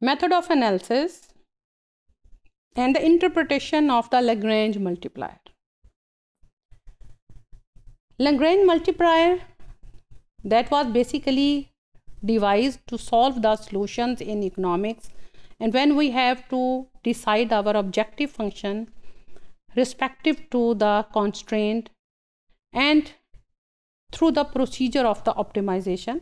method of analysis and the interpretation of the Lagrange multiplier. Lagrange multiplier that was basically devised to solve the solutions in economics and when we have to decide our objective function respective to the constraint and through the procedure of the optimization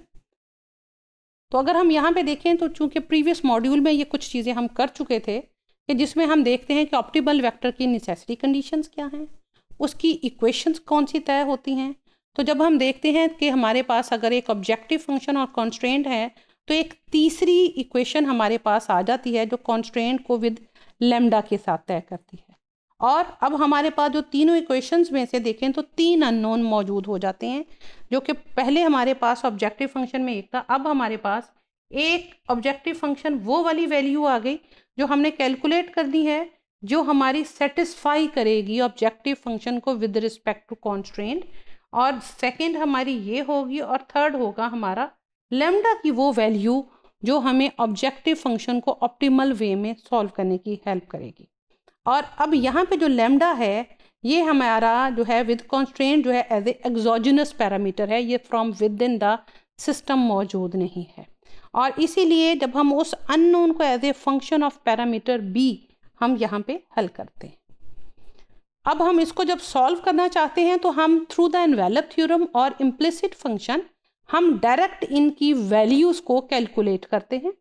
तो अगर हम यहाँ पे देखें तो चूंकि previous module में ये कुछ चीज़ें हम कर चुके थे कि जिसमें हम देखते हैं कि ऑप्टिमल वेक्टर की नेसेसरी कंडीशंस क्या हैं उसकी इक्वेशंस कौन सी तय होती हैं तो जब हम देखते हैं कि हमारे पास अगर एक ऑब्जेक्टिव फंक्शन और कॉन्स्ट्रेंट है तो एक तीसरी इक्वेशन हमारे पास आ जाती है जो कॉन्स्ट्रेंट को विद लेमडा के साथ तय करती है और अब हमारे पास जो तीनों इक्वेशंस में से देखें तो तीन अननोन मौजूद हो जाते हैं जो कि पहले हमारे पास ऑब्जेक्टिव फंक्शन में एक था अब हमारे पास एक ऑब्जेक्टिव फंक्शन वो वाली वैल्यू आ गई जो हमने कैलकुलेट करनी है जो हमारी सेटिस्फाई करेगी ऑब्जेक्टिव फंक्शन को विद रिस्पेक्ट टू कॉन्स्ट्रेंट और सेकेंड हमारी ये होगी और थर्ड होगा हमारा लेमडा की वो वैल्यू जो हमें ऑब्जेक्टिव फंक्शन को ऑप्टिमल वे में सॉल्व करने की हेल्प करेगी और अब यहाँ पे जो लेमडा है ये हमारा जो है विद कॉन्स्ट्रेंट जो है एज ए एग्जोजिनस पैरामीटर है ये from within the system मौजूद नहीं है और इसीलिए जब हम उस अननोन को as a function of parameter B हम यहाँ पे हल करते हैं अब हम इसको जब सॉल्व करना चाहते हैं तो हम थ्रू द एनवेलप थ्योरम और इम्प्लिसिट फंक्शन हम डायरेक्ट इनकी वैल्यूज़ को कैलकुलेट करते हैं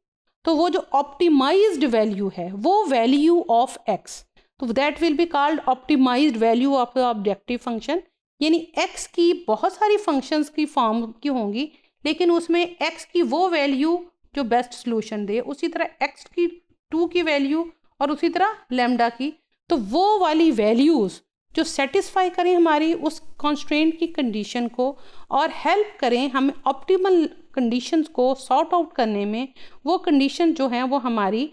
तो वो जो ऑप्टिमाइज्ड वैल्यू है वो वैल्यू ऑफ एक्स तो that will be called optimised value of objective function यानी एक्स की बहुत सारी फंक्शंस की फॉर्म की होंगी लेकिन उसमें एक्स की वो वैल्यू जो बेस्ट सोल्यूशन दे उसी तरह एक्स की टू की वैल्यू और उसी तरह लेमडा की तो वो वाली वैल्यूज़ जो सेटिस्फाई करें हमारी उस कॉन्स्ट्रेंट की कंडीशन को और हेल्प करें हमें ऑप्टिमल कंडीशंस को सॉर्ट आउट करने में वो कंडीशन जो हैं वो हमारी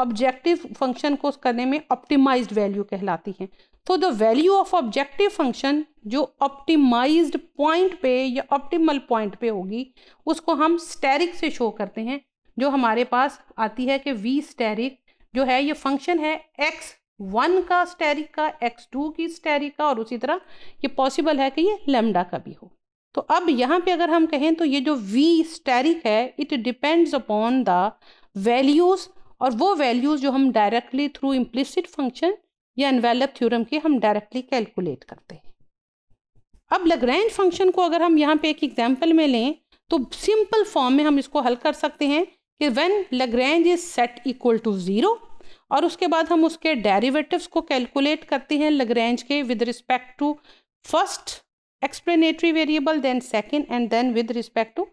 ऑब्जेक्टिव फंक्शन को करने में ऑप्टिमाइज्ड वैल्यू कहलाती है तो the value of objective function जो ऑप्टिमाइज्ड पॉइंट पे या ऑप्टिमल पॉइंट पे होगी उसको हम स्टेरिक से शो करते हैं जो हमारे पास आती है कि वी स्टेरिक जो है ये फंक्शन है एक्स वन का स्टेरिक का एक्स टू की स्टेरिक का और उसी तरह ये पॉसिबल है कि ये लेमडा का भी हो तो अब यहाँ पे अगर हम कहें तो ये जो वी स्टेरिक है it depends upon the values और वो वैल्यूज़ जो हम डायरेक्टली थ्रू इम्प्लिसिट फंक्शन या एनवेलप थ्योरम के हम डायरेक्टली कैलकुलेट करते हैं अब लग्रैंड फंक्शन को अगर हम यहाँ पे एक एग्जाम्पल में लें तो सिंपल फॉर्म में हम इसको हल कर सकते हैं कि when Lagrange is set equal to zero और उसके बाद हम उसके डेरिवेटिव्स को कैलकुलेट करते हैं लग्रैंज के with respect to first explanatory variable then second and then with respect to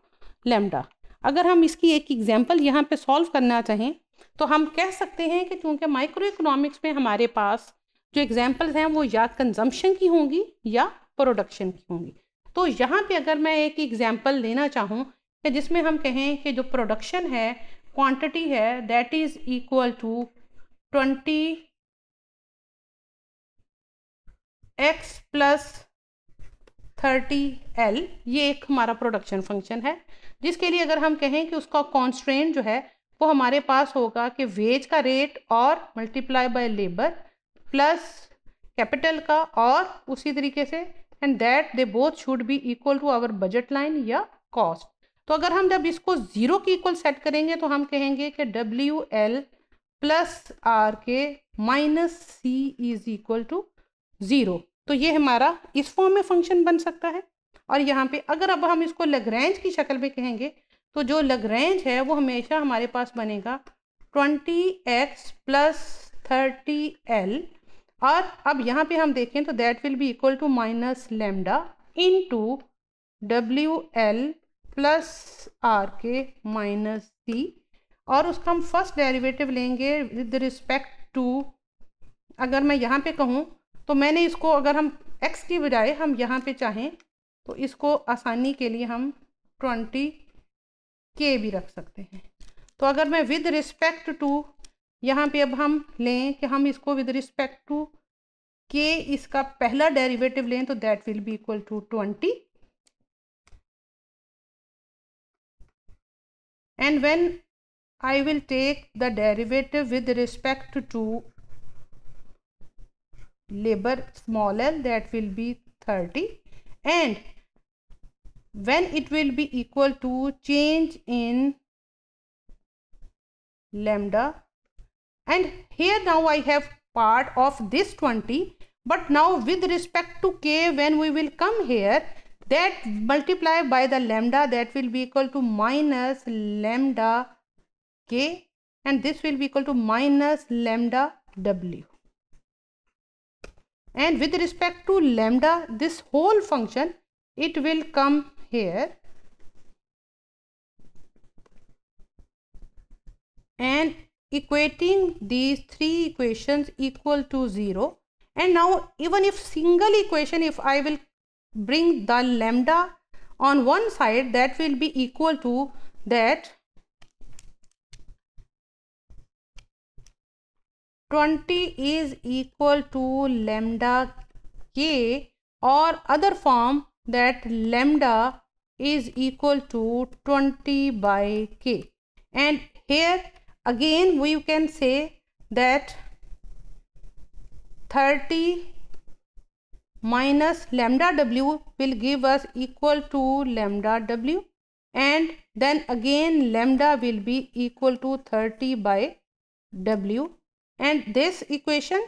lambda अगर हम इसकी एक एग्जाम्पल यहाँ पे सॉल्व करना चाहें तो हम कह सकते हैं कि चूंकि माइक्रो इकोनॉमिक्स में हमारे पास जो एग्जाम्पल्स हैं वो या कंजम्पशन की होंगी या प्रोडक्शन की होंगी तो यहाँ पे अगर मैं एक एग्जाम्पल लेना चाहूँ कि जिसमें हम कहें कि जो प्रोडक्शन है क्वांटिटी है that is equal to twenty X plus thirty L ये एक हमारा प्रोडक्शन फंक्शन है जिसके लिए अगर हम कहें कि उसका कॉन्स्ट्रेंट जो है वो हमारे पास होगा कि वेज का रेट और multiply by labour plus capital का और उसी तरीके से and that they both should be equal to our budget line या कॉस्ट तो अगर हम जब इसको ज़ीरो की इक्वल सेट करेंगे तो हम कहेंगे कि W L plus R K minus C is equal to zero तो ये हमारा इस फॉर्म में फंक्शन बन सकता है और यहाँ पे अगर अब हम इसको लगरेंज की शक्ल में कहेंगे तो जो लगरेंज है वो हमेशा हमारे पास बनेगा twenty X plus thirty L और अब यहाँ पे हम देखें तो that will be equal to minus lambda into W L plus R K minus C और उसका हम फर्स्ट डेरिवेटिव लेंगे विद रिस्पेक्ट टू अगर मैं यहाँ पे कहूँ तो मैंने इसको अगर हम x की बजाय हम यहाँ पे चाहें तो इसको आसानी के लिए हम ट्वेंटी के भी रख सकते हैं तो अगर मैं विद रिस्पेक्ट टू यहाँ पे अब हम लें कि हम इसको विद रिस्पेक्ट टू के इसका पहला डेरिवेटिव लें तो that will be equal to twenty and when I will take the derivative with respect to labour small L that will be thirty and when it will be equal to change in lambda and here now I have part of this 20 but now with respect to k when we will come here that multiply by the lambda that will be equal to minus lambda k and this will be equal to minus lambda w and with respect to lambda this whole function it will come here and equating these three equations equal to 0 and now even if single equation if I will bring the lambda on one side that will be equal to that 20 is equal to lambda k or other form that lambda is equal to 20 by k and here again we can say that 30 minus lambda w will give us equal to lambda w and then again lambda will be equal to 30 by w and this equation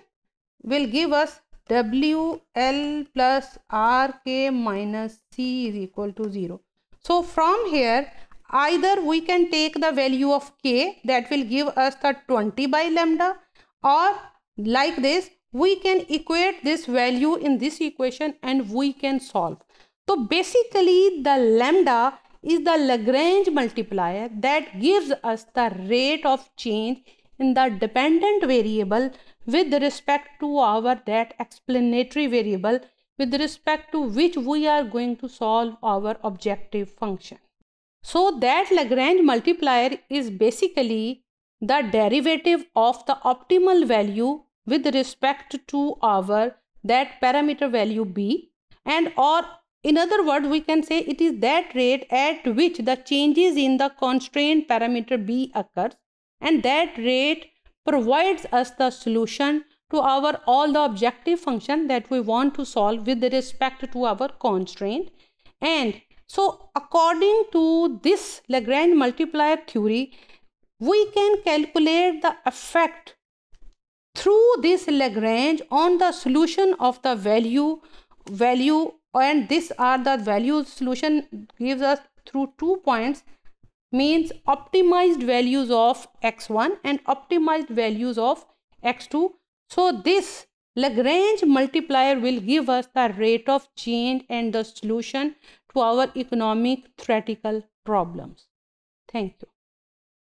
will give us WL plus RK minus C is equal to 0. So from here either we can take the value of K that will give us the 20 by lambda or like this we can equate this value in this equation and we can solve. So basically the lambda is the Lagrange multiplier that gives us the rate of change in the dependent variable with respect to our that explanatory variable with respect to which we are going to solve our objective function. So that Lagrange multiplier is basically the derivative of the optimal value with respect to our that parameter value b and or in other words we can say it is that rate at which the changes in the constraint parameter b occurs and that rate provides us the solution to our all the objective function that we want to solve with respect to our constraint and so according to this Lagrange multiplier theory we can calculate the effect through this Lagrange on the solution of the value value and these are the value solution gives us through two points means optimized values of x1 and optimized values of x2. So this Lagrange multiplier will give us the rate of change and the solution to our economic theoretical problems. Thank you.